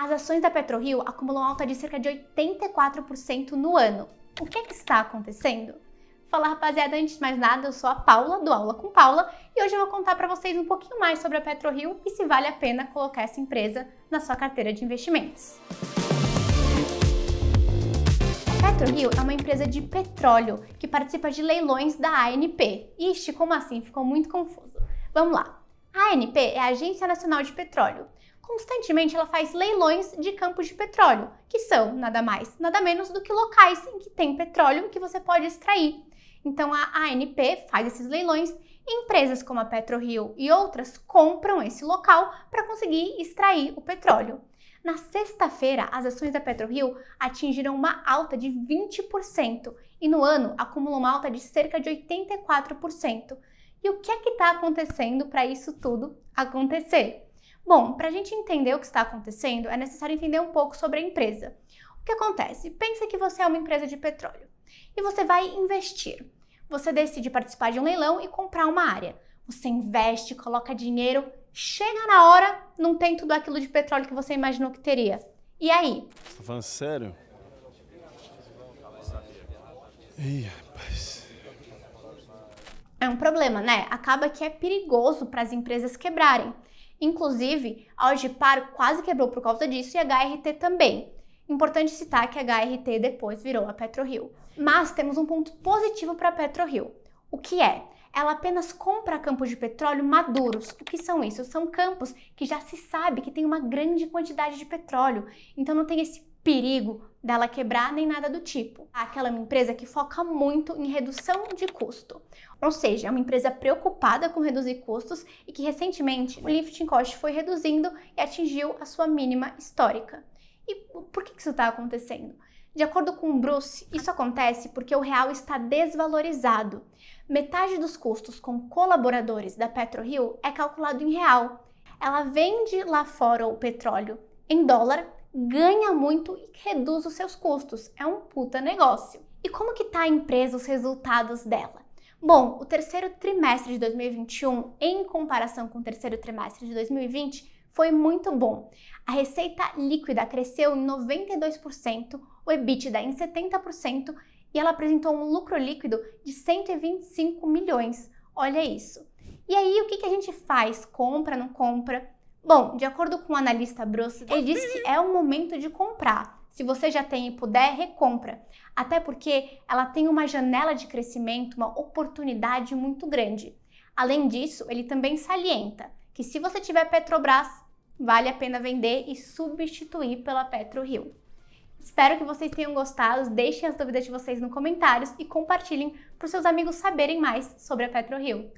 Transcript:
As ações da PetroRio acumulam alta de cerca de 84% no ano. O que, é que está acontecendo? Fala rapaziada, antes de mais nada, eu sou a Paula, do Aula com Paula, e hoje eu vou contar para vocês um pouquinho mais sobre a PetroRio e se vale a pena colocar essa empresa na sua carteira de investimentos. A PetroRio é uma empresa de petróleo que participa de leilões da ANP. Ixi, como assim? Ficou muito confuso. Vamos lá. A ANP é a Agência Nacional de Petróleo constantemente ela faz leilões de campos de petróleo, que são nada mais, nada menos do que locais em que tem petróleo que você pode extrair. Então a ANP faz esses leilões empresas como a PetroRio e outras compram esse local para conseguir extrair o petróleo. Na sexta-feira, as ações da PetroRio atingiram uma alta de 20% e no ano acumulam uma alta de cerca de 84%. E o que é que está acontecendo para isso tudo acontecer? Bom, para a gente entender o que está acontecendo, é necessário entender um pouco sobre a empresa. O que acontece? Pensa que você é uma empresa de petróleo e você vai investir. Você decide participar de um leilão e comprar uma área. Você investe, coloca dinheiro, chega na hora, não tem tudo aquilo de petróleo que você imaginou que teria. E aí? Tá falando sério? Ih, rapaz. É um problema, né? Acaba que é perigoso para as empresas quebrarem. Inclusive, a Ogipar quase quebrou por causa disso e a HRT também. Importante citar que a HRT depois virou a PetroRio. Mas temos um ponto positivo para a PetroRio. O que é? Ela apenas compra campos de petróleo maduros. O que são isso? São campos que já se sabe que tem uma grande quantidade de petróleo. Então não tem esse perigo dela quebrar nem nada do tipo. Aquela é uma empresa que foca muito em redução de custo. Ou seja, é uma empresa preocupada com reduzir custos e que recentemente o lifting cost foi reduzindo e atingiu a sua mínima histórica. E por que isso está acontecendo? De acordo com Bruce, isso acontece porque o real está desvalorizado. Metade dos custos com colaboradores da PetroRio é calculado em real. Ela vende lá fora o petróleo em dólar ganha muito e reduz os seus custos. É um puta negócio. E como que tá a empresa, os resultados dela? Bom, o terceiro trimestre de 2021, em comparação com o terceiro trimestre de 2020, foi muito bom. A receita líquida cresceu em 92%, o EBITDA em 70% e ela apresentou um lucro líquido de 125 milhões. Olha isso. E aí, o que a gente faz? Compra, não compra? Bom, de acordo com o analista Bruce, ele diz que é o momento de comprar. Se você já tem e puder, recompra. Até porque ela tem uma janela de crescimento, uma oportunidade muito grande. Além disso, ele também salienta que se você tiver Petrobras, vale a pena vender e substituir pela PetroRio. Espero que vocês tenham gostado, deixem as dúvidas de vocês nos comentários e compartilhem para os seus amigos saberem mais sobre a PetroRio.